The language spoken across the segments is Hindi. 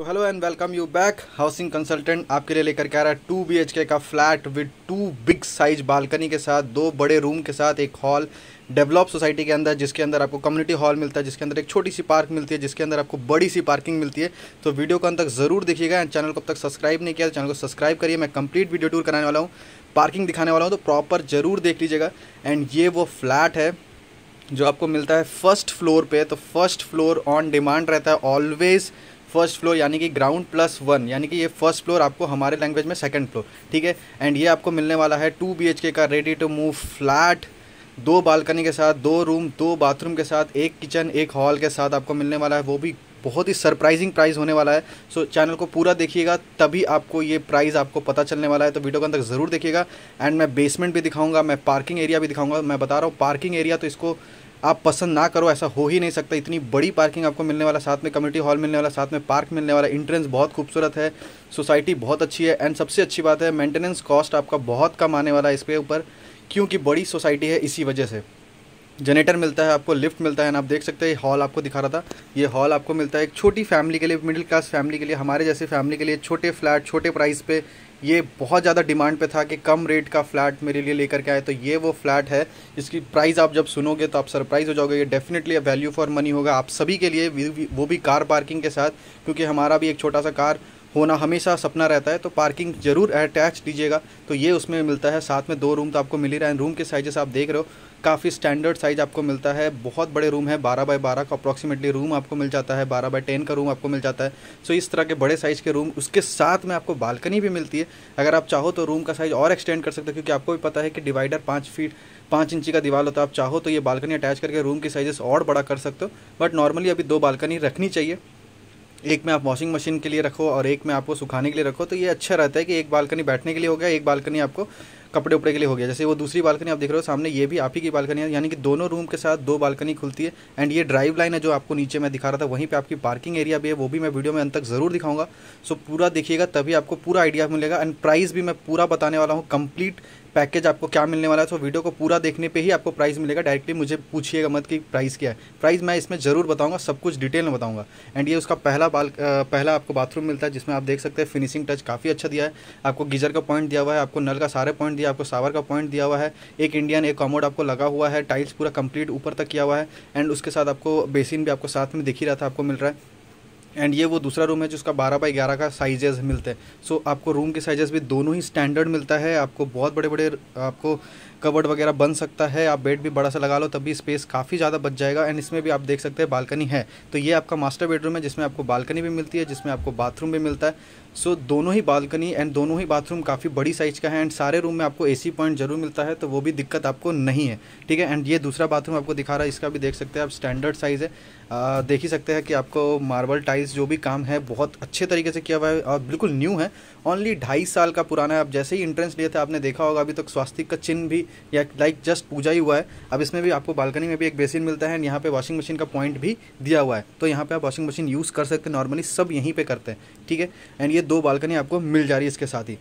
तो hello and welcome you back housing consultant आपके लिए लेकर के आ रहा है टू बी का flat with two big size balcony के साथ दो बड़े रूम के साथ एक हॉल डेवलप सोसाइटी के अंदर जिसके अंदर आपको कम्युनिटी हॉल मिलता है जिसके अंदर एक छोटी सी पार्क मिलती है जिसके अंदर आपको बड़ी सी पार्किंग मिलती है तो वीडियो को अंत तक जरूर देखिएगा एंड चैनल को अब तक सब्सक्राइब नहीं किया तो चैनल को सब्सक्राइब करिए मैं कंप्लीट वीडियो टूर कराने वाला हूँ पार्किंग दिखाने वाला हूँ तो प्रॉपर ज़रूर देख लीजिएगा एंड ये वो फ्लैट है जो आपको मिलता है फर्स्ट फ्लोर पर तो फर्स्ट फ्लोर ऑन डिमांड रहता है ऑलवेज़ फर्स्ट फ्लोर यानी कि ग्राउंड प्लस वन यानी कि ये फर्स्ट फ्लोर आपको हमारे लैंग्वेज में सेकेंड फ्लोर ठीक है एंड ये आपको मिलने वाला है टू बी का रेडी टू मूव फ्लैट दो बालकनी के साथ दो रूम दो बाथरूम के साथ एक किचन एक हॉल के साथ आपको मिलने वाला है वो भी बहुत ही सरप्राइजिंग प्राइस होने वाला है सो so, चैनल को पूरा देखिएगा तभी आपको ये प्राइस आपको पता चलने वाला है तो वीडियो के अंदर ज़रूर देखिएगा एंड मैं बेसमेंट भी दिखाऊंगा मैं पार्किंग एरिया भी दिखाऊंगा मैं बता रहा हूँ पार्किंग एरिया तो इसको आप पसंद ना करो ऐसा हो ही नहीं सकता इतनी बड़ी पार्किंग आपको मिलने वाला साथ में कम्युनिटी हॉल मिलने वाला साथ में पार्क मिलने वाला इंट्रेंस बहुत खूबसूरत है सोसाइटी बहुत अच्छी है एंड सबसे अच्छी बात है मेंटेनेंस कॉस्ट आपका बहुत कम आने वाला है इसके ऊपर क्योंकि बड़ी सोसाइटी है इसी वजह से जनरेटर मिलता है आपको लिफ्ट मिलता है आप देख सकते हैं हॉल आपको दिखा रहा था ये हॉल आपको मिलता है एक छोटी फैमिली के लिए मिडिल क्लास फैमिली के लिए हमारे जैसे फैमिली के लिए छोटे फ्लैट छोटे प्राइस पे ये बहुत ज़्यादा डिमांड पे था कि कम रेट का फ्लैट मेरे लिए लेकर के आए तो ये वो फ्लैट है जिसकी प्राइस आप जब सुनोगे तो आप सरप्राइज हो जाओगे ये डेफिनेटली वैल्यू फॉर मनी होगा आप सभी के लिए वो भी कार पार्किंग के साथ क्योंकि हमारा भी एक छोटा सा कार होना हमेशा सपना रहता है तो पार्किंग जरूर अटैच दीजिएगा तो ये उसमें मिलता है साथ में दो रूम तो आपको मिल ही रहा है रूम के साइजेस आप देख रहे हो काफ़ी स्टैंडर्ड साइज़ आपको मिलता है बहुत बड़े रूम है बारह बाय बारह का अप्रॉक्सीमेटली रूम आपको मिल जाता है बारह बाय टेन का रूम आपको मिल जाता है सो इस तरह के बड़े साइज़ के रूम उसके साथ में आपको बालकनी भी मिलती है अगर आप चाहो तो रूम का साइज़ और एक्सटेंड कर सकते हो क्योंकि आपको भी पता है कि डिवाइडर पाँच फीट पाँच इंची का दीवार होता है आप चाहो तो ये बालकनी अटैच करके रूम की साइजेस और बड़ा कर सकते हो बट नॉर्मली अभी दो बालकनी रखनी चाहिए एक में आप वॉशिंग मशीन के लिए रखो और एक में आपको सुखाने के लिए रखो तो ये अच्छा रहता है कि एक बालकनी बैठने के लिए हो गया एक बालकनी आपको कपड़े उपड़े के लिए हो गया जैसे वो दूसरी बालकनी आप देख रहे हो सामने ये भी आप ही की बालकनी है यानी कि दोनों रूम के साथ दो बालकनी खुलती है एंड ये ड्राइव लाइन है जो आपको नीचे मैं दिखा रहा था वहीं पर आपकी पार्किंग एरिया भी है वो भी मैं वीडियो में अंत तक ज़रूर दिखाऊंगा सो पूरा देखिएगा तभी आपको पूरा आइडिया मिलेगा एंड प्राइस भी मैं पूरा बताने वाला हूँ कंप्लीट पैकेज आपको क्या मिलने वाला है तो वीडियो को पूरा देखने पे ही आपको प्राइस मिलेगा डायरेक्टली मुझे पूछिएगा मत कि प्राइस क्या है प्राइस मैं इसमें ज़रूर बताऊंगा सब कुछ डिटेल में बताऊंगा एंड ये उसका पहला बाल पहला आपको बाथरूम मिलता है जिसमें आप देख सकते हैं फिनिशिंग टच काफ़ी अच्छा दिया है आपको गीजर का पॉइंट दिया हुआ है आपको नल का सारे पॉइंट दिया आपको सावर का पॉइंट दिया हुआ है एक इंडियन एक कॉमोड आपको लगा हुआ है टाइल्स पूरा कंप्लीट ऊपर तक किया हुआ है एंड उसके साथ आपको बेसिन भी आपको साथ में दिख ही रहा था आपको मिल रहा है एंड ये वो दूसरा रूम है जिसका 12 बाई 11 का साइजेस मिलते हैं सो so, आपको रूम के साइजेस भी दोनों ही स्टैंडर्ड मिलता है आपको बहुत बड़े बड़े आपको कवर्ड वगैरह बन सकता है आप बेड भी बड़ा सा लगा लो तभी स्पेस काफ़ी ज़्यादा बच जाएगा एंड इसमें भी आप देख सकते हैं बालकनी है तो ये आपका मास्टर बेडरूम है जिसमें आपको बालकनी भी मिलती है जिसमें आपको बाथरूम भी मिलता है सो so, दोनों ही बालकनी एंड दोनों ही बाथरूम काफ़ी बड़ी साइज़ का है एंड सारे रूम में आपको ए पॉइंट जरूर मिलता है तो वो भी दिक्कत आपको नहीं है ठीक है एंड ये दूसरा बाथरूम आपको दिखा रहा है इसका भी देख सकते हैं आप स्टैंडर्ड साइज़ है देख ही सकते हैं कि आपको मार्बल टाइल गाइस जो भी काम है बहुत अच्छे तरीके से किया हुआ है और बिल्कुल न्यू है ओनली ढाई साल का पुराना है अब जैसे ही इंट्रेंस लिए थे आपने देखा होगा अभी तक स्वास्थ्य का चिन्ह भी या लाइक जस्ट पूजा ही हुआ है अब इसमें भी आपको बालकनी में भी एक बेसिन मिलता है यहाँ पर वॉशिंग मशीन का पॉइंट भी दिया हुआ है तो यहाँ पर आप वॉशिंग मशीन यूज़ कर सकते हैं नॉर्मली सब यहीं पर करते हैं ठीक है एंड ये दो बालकनी आपको मिल जा रही है इसके साथ ही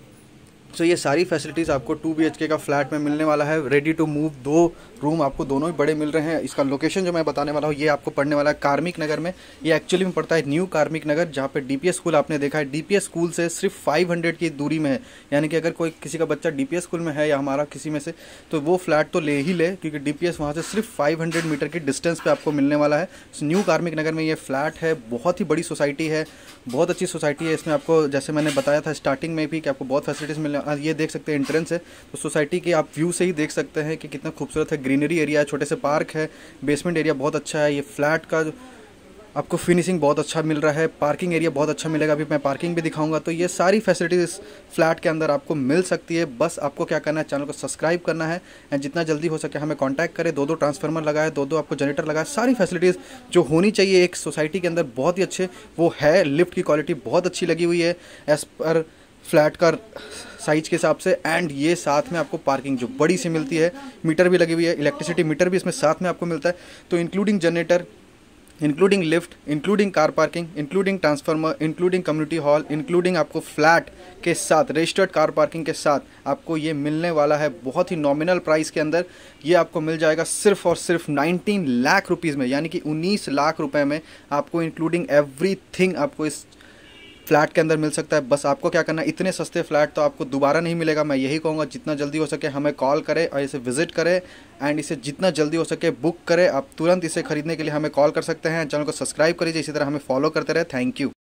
सो ये सारी फैसिलिटीज़ आपको टू बी का फ्लैट में मिलने वाला है रेडी टू मूव दो रूम आपको दोनों ही बड़े मिल रहे हैं इसका लोकेशन जो मैं बताने वाला हूँ ये आपको पढ़ने वाला है कार्मिक नगर में ये एक्चुअली में पड़ता है न्यू कार्मिक नगर जहाँ पे डीपीएस स्कूल आपने देखा है डी स्कूल से सिर्फ फाइव की दूरी में है यानी कि अगर कोई किसी का बच्चा डी स्कूल में है या हमारा किसी में से तो वो फ्लैट तो ले ही ले क्योंकि डी वहाँ से सिर्फ फाइव मीटर की डिस्टेंस पर आपको मिलने वाला है न्यू कार्मिक नगर में ये फ्लैट है बहुत ही बड़ी सोसाइटी है बहुत अच्छी सोसाइटी है इसमें आपको जैसे मैंने बताया था स्टार्टिंग में भी कि आपको बहुत फैसिलिटीज़ मिलने ये देख सकते हैं एंट्रेंस है तो सोसाइटी के आप व्यू से ही देख सकते हैं कि कितना खूबसूरत है ग्रीनरी एरिया है छोटे से पार्क है बेसमेंट एरिया बहुत अच्छा है ये फ्लैट का आपको फिनिशिंग बहुत अच्छा मिल रहा है पार्किंग एरिया बहुत अच्छा मिलेगा अभी मैं पार्किंग भी दिखाऊंगा तो ये सारी फैसिलिटीज़ इस फ्लैट के अंदर आपको मिल सकती है बस आपको क्या करना है चैनल को सब्सक्राइब करना है एंड जितना जल्दी हो सके हमें कांटेक्ट करें दो दो ट्रांसफार्मर लगाए दो दो आपको जनरेटर लगाए सारी फैसिलिटीज़ जो होनी चाहिए एक सोसाइटी के अंदर बहुत ही अच्छे वो है लिफ्ट की क्वालिटी बहुत अच्छी लगी हुई है एज़ पर फ्लैट का साइज के हिसाब से एंड ये साथ में आपको पार्किंग जो बड़ी सी मिलती है मीटर भी लगी हुई है इलेक्ट्रिसिटी मीटर भी इसमें साथ में आपको मिलता है तो including generator including lift including car parking including transformer including community hall including आपको फ्लैट के साथ रजिस्टर्ड कार पार्किंग के साथ आपको ये मिलने वाला है बहुत ही नॉमिनल प्राइस के अंदर ये आपको मिल जाएगा सिर्फ और सिर्फ 19 लाख रुपीस में यानी कि 19 लाख रुपए में आपको इंक्लूडिंग एवरी आपको इस फ्लैट के अंदर मिल सकता है बस आपको क्या करना है इतने सस्ते फ्लैट तो आपको दोबारा नहीं मिलेगा मैं यही कहूँगा जितना जल्दी हो सके हमें कॉल करें और इसे विजिट करें एंड इसे जितना जल्दी हो सके बुक करें आप तुरंत इसे खरीदने के लिए हमें कॉल कर सकते हैं चैनल को सब्सक्राइब करिए इसी तरह हमें फॉलो करते रहे थैंक यू